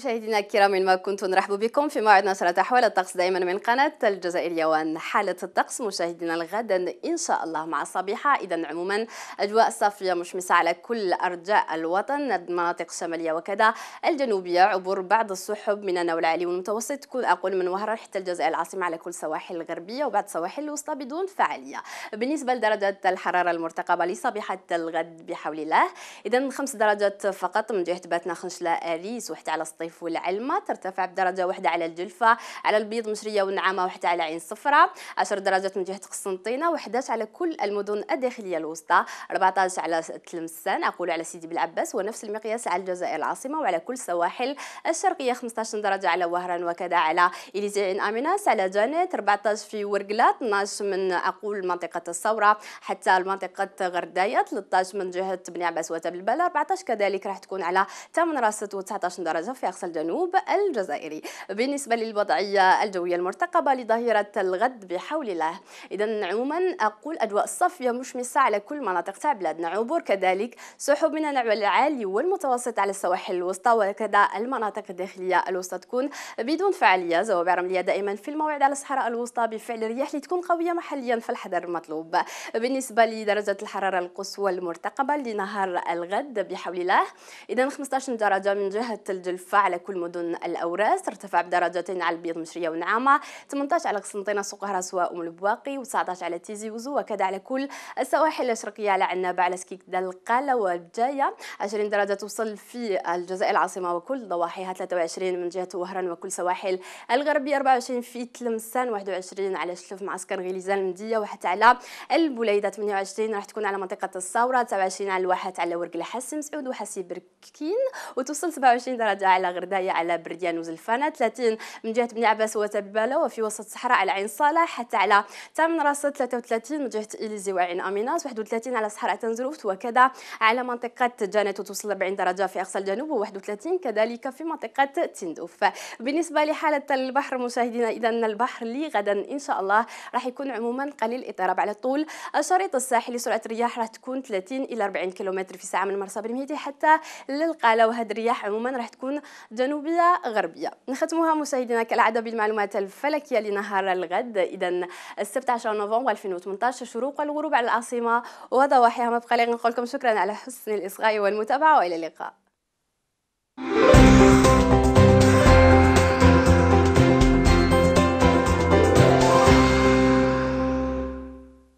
مشاهدينا الكرام ما كنتم نرحب بكم في موعد نشرة أحوال الطقس دائما من قناة الجزائرية وأن حالة الطقس مشاهدينا الغدا إن شاء الله مع الصبيحة إذا عموما أجواء صافية مشمسة على كل أرجاء الوطن المناطق الشمالية وكذا الجنوبية عبور بعض السحب من النوع العالي والمتوسط تكون أقل من وهران حتى الجزائر العاصمة على كل سواحل الغربية وبعض السواحل الوسطى بدون فعالية بالنسبة لدرجة الحرارة المرتقبة لصبيحة الغد بحول الله إذا خمس درجات فقط من جهة باتنا خنشلة آريس وحتى على سطيف الخريف والعلمة ترتفع بدرجة واحدة على الجلفة على البيض مشرية والنعامة واحدة على عين صفراء 10 درجات من جهة قسنطينة و11 على كل المدن الداخلية الوسطى 14 على تلمسان أقول على سيدي بالعباس ونفس المقياس على الجزائر العاصمة وعلى كل سواحل الشرقية 15 درجة على وهران وكذا على إليزي عين أميناس على جانيت 14 في ورقلة 12 من أقول منطقة الثورة حتى المنطقة غرداية 13 من جهة بني عباس وتبلبلة 14 كذلك راح تكون على 8 راست و19 درجة في أقصى الجنوب الجزائري بالنسبة للوضعية الجوية المرتقبة لظهيرة الغد بحول الله إذا عموما أقول أجواء صافية مشمسة على كل مناطق تاع بلادنا عبور كذلك سحب من النوع العالي والمتوسط على السواحل الوسطى وكذا المناطق الداخلية الوسطى تكون بدون فعالية زوابع رملية دائما في الموعد على الصحراء الوسطى بفعل الرياح اللي تكون قوية محليا في الحذر المطلوب بالنسبة لدرجة الحرارة القصوى المرتقبة لنهار الغد بحول الله إذا 15 درجة من جهة الجلفة على كل مدن الأوراس ترتفع بدرجتين على البيض مشرية ونعامة 18 على قسنطينة وقهرس وأم البواقي و19 على تيزي وزو وكذا على كل السواحل الشرقية على عنابة على سكيك القالة والجاية 20 درجة توصل في الجزائر العاصمة وكل ضواحيها 23 من جهة وهران وكل سواحل الغربية 24 في تلمسان 21 على شلف معسكر غليزان المدية وحتى على البليدة 28 راح تكون على منطقة الثورة 29 على الواحات على ورق الحسن سعود وحسي بركين وتوصل 27 درجة على غردايه على برديان وزلفانه 30 من جهه بني عباس وتباله وفي وسط الصحراء على عين صالح حتى على تامن راس 33 من جهه اليزي وعين اميناس 31 على صحراء تنزروفت وكذا على منطقه جانيت وتوصل 40 درجه في اقصى الجنوب و31 كذلك في منطقه تندوف بالنسبه لحاله البحر مشاهدينا اذا البحر لي غدا ان شاء الله راح يكون عموما قليل اضطراب على طول الشريط الساحلي سرعه الرياح راح تكون 30 الى 40 كيلومتر في ساعة من مرسى بن حتى للقاله وهذه الرياح عموما راح تكون جنوبية غربية نختمها مشاهدينا كالعادة بالمعلومات الفلكية لنهار الغد إذا عشر نوفمبر 2018 شروق الغروب على العاصمة وضواحيها مبقى لي نقول لكم شكرا على حسن الإصغاء والمتابعة وإلى اللقاء